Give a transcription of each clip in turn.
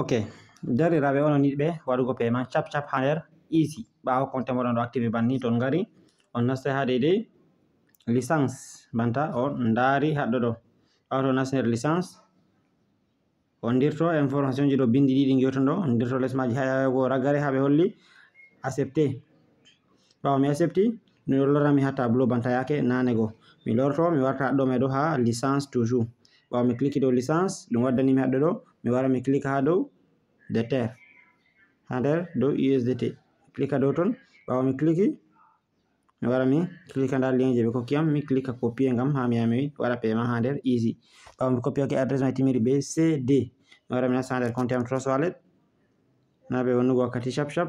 ok derɗiraaɓe ono niɗɓe waɗugo pema cap cap haa nder easy ɓaawa compte moɗon ɗo activi banni toon ngari on nasta haa deydey licence banta o ndaari haɗɗo ɗo ɓawato nasta nder licence on ndirto information ji ɗo binndi ɗiɗi ngiyoton ɗo ndirto les maji hayawgo raggare haa ɓe holli accepté ɓaawa mi accepti mi lorrami haa tableau banta yaake naane goo mi lorto mi warta haɗɗo may ɗo haa licence toujours ɓawa mi cliki dow licence ɗum waddani mi haɗɗo ɗo mi wara mi clika ha dow deter ha nder dow usdt clika dow ton ɓawa mi cliki mi wara mi clika nda lien je ɓe kokki am mi clika copie ngam ha mi yaha wara waɗa paiement ha nder easy ɓawa mi copie oke adresse mai timiri be cd mi wara mi nasta ha nder compte am trust wallet na ɓe wonnugo wakkati shap shap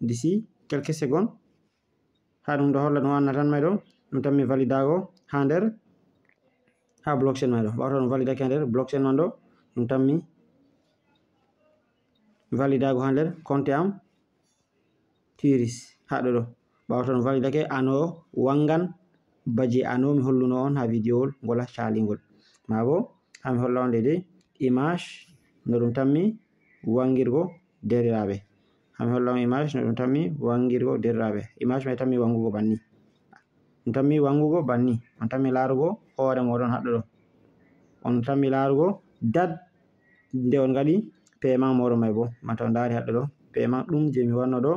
d'ici quelques secondes ha dum do holla no anna tan may ɗo ɗum tan validago ha der ha blockchain may ɗo wawta ɗum validaki der blockchain man ɗo ɗum tan validago ha der compte am tiris turis do ɗo ɓawta ɗum validake ano wangan baji ano mi holluno on ha vidéowol gola ha calingol ma bo hami holla on dedei image no dum tammi wangirgo deriraɓe hami hollama image no ɗum tanmi wangirgo derraɓe image mai tanmi wangugo banni ɗum tanmi wangugo banni on tanmi larugo hoore moɗon haɗɗo ɗo on tanmi larugo dat nde on gaɗi paiement moɗon may bo mata on daari haɗɗo ɗo paiement ɗum je mi wanno ɗo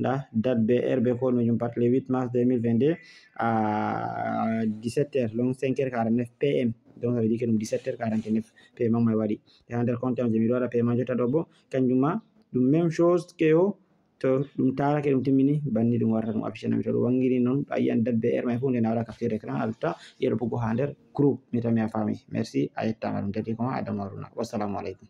nda date be air be kowoni majum pat le 8 mars 2022 à 17 heures donc 5 heures 49 pm donc ça veut dire que ɗum 17 heures 49 paiement may waɗi e ha nder compte am je miɗo waɗa paiement jotta ɗo bo kanjum ma dum mem chose keo to tara ke dum timmini banni dum warta dum affichana to ɗum wangini noon a yiyan dabbe air mai fof nde nawaɗa capture écran a lutta yerbugo ha nder mi tami a faami merci a yettama ɗum tati ko ma adama haruna wassalamu aleykum